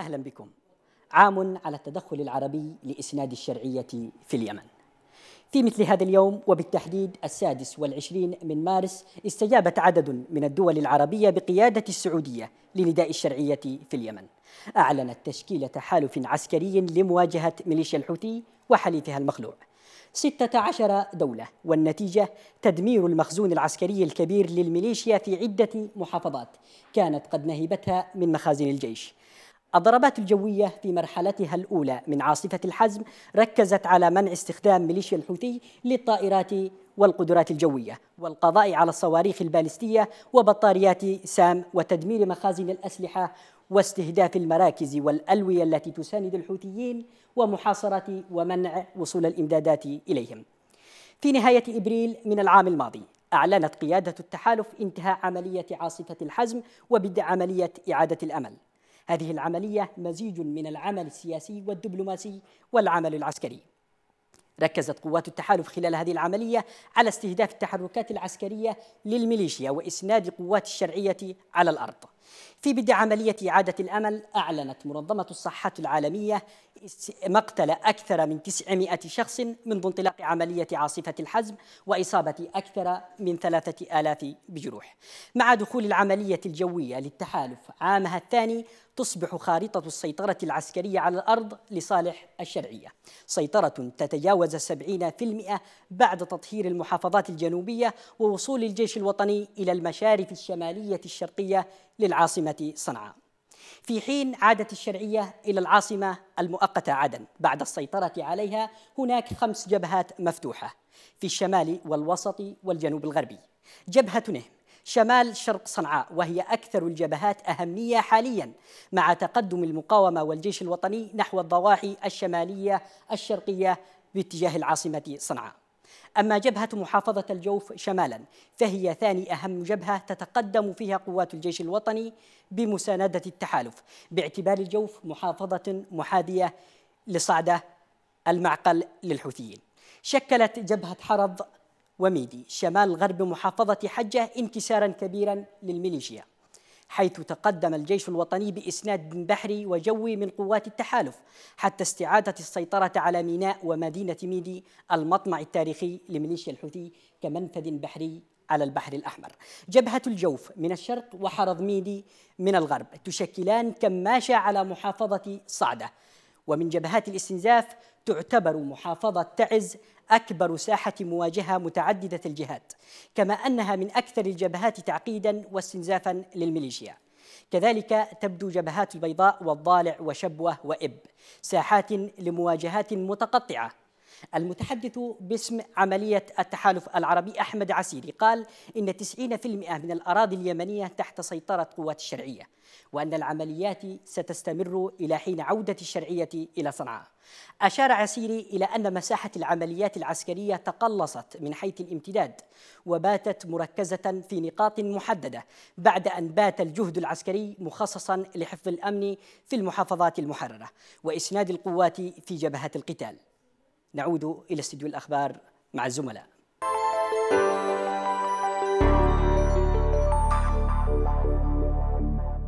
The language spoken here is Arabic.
أهلا بكم عام على التدخل العربي لإسناد الشرعية في اليمن في مثل هذا اليوم وبالتحديد السادس والعشرين من مارس استجابت عدد من الدول العربية بقيادة السعودية لنداء الشرعية في اليمن أعلنت تشكيل تحالف عسكري لمواجهة ميليشيا الحوثي وحليفها المخلوع 16 دولة والنتيجة تدمير المخزون العسكري الكبير للميليشيا في عدة محافظات كانت قد نهبتها من مخازن الجيش الضربات الجوية في مرحلتها الأولى من عاصفة الحزم ركزت على منع استخدام ميليشيا الحوثي للطائرات والقدرات الجوية والقضاء على الصواريخ البالستية وبطاريات سام وتدمير مخازن الأسلحة واستهداف المراكز والألوية التي تساند الحوثيين ومحاصرة ومنع وصول الإمدادات إليهم في نهاية إبريل من العام الماضي أعلنت قيادة التحالف انتهاء عملية عاصفة الحزم وبدء عملية إعادة الأمل هذه العملية مزيج من العمل السياسي والدبلوماسي والعمل العسكري ركزت قوات التحالف خلال هذه العملية على استهداف التحركات العسكرية للميليشيا وإسناد قوات الشرعية على الأرض في بدء عملية إعادة الأمل أعلنت منظمة الصحة العالمية مقتل أكثر من 900 شخص منذ انطلاق عملية عاصفة الحزم وإصابة أكثر من 3000 بجروح مع دخول العملية الجوية للتحالف عامها الثاني تصبح خارطة السيطرة العسكرية على الأرض لصالح الشرعية سيطرة تتجاوز 70% بعد تطهير المحافظات الجنوبية ووصول الجيش الوطني إلى المشارف الشمالية الشرقية للعاصمة صنعاء في حين عادت الشرعية إلى العاصمة المؤقتة عدن بعد السيطرة عليها هناك خمس جبهات مفتوحة في الشمال والوسط والجنوب الغربي جبهة نهم شمال شرق صنعاء وهي أكثر الجبهات أهمية حاليا مع تقدم المقاومة والجيش الوطني نحو الضواحي الشمالية الشرقية باتجاه العاصمة صنعاء أما جبهة محافظة الجوف شمالا فهي ثاني أهم جبهة تتقدم فيها قوات الجيش الوطني بمساندة التحالف باعتبار الجوف محافظة محاذية لصعدة المعقل للحوثيين شكلت جبهة حرض وميدي شمال غرب محافظة حجة انكسارا كبيرا للميليشيا حيث تقدم الجيش الوطني بإسناد بحري وجوي من قوات التحالف حتى استعادة السيطرة على ميناء ومدينة ميدي المطمع التاريخي لميليشيا الحوثي كمنفذ بحري على البحر الأحمر جبهة الجوف من الشرق وحرض ميدي من الغرب تشكلان كماشة على محافظة صعدة ومن جبهات الاستنزاف تعتبر محافظة تعز أكبر ساحة مواجهة متعددة الجهات كما أنها من أكثر الجبهات تعقيدا واستنزافا للميليشيا كذلك تبدو جبهات البيضاء والضالع وشبوة وإب ساحات لمواجهات متقطعة المتحدث باسم عملية التحالف العربي أحمد عسيري قال إن 90% من الأراضي اليمنية تحت سيطرة قوات الشرعية وأن العمليات ستستمر إلى حين عودة الشرعية إلى صنعاء أشار عسيري إلى أن مساحة العمليات العسكرية تقلصت من حيث الامتداد وباتت مركزة في نقاط محددة بعد أن بات الجهد العسكري مخصصا لحفظ الأمن في المحافظات المحررة وإسناد القوات في جبهة القتال نعود إلى استديو الأخبار مع الزملاء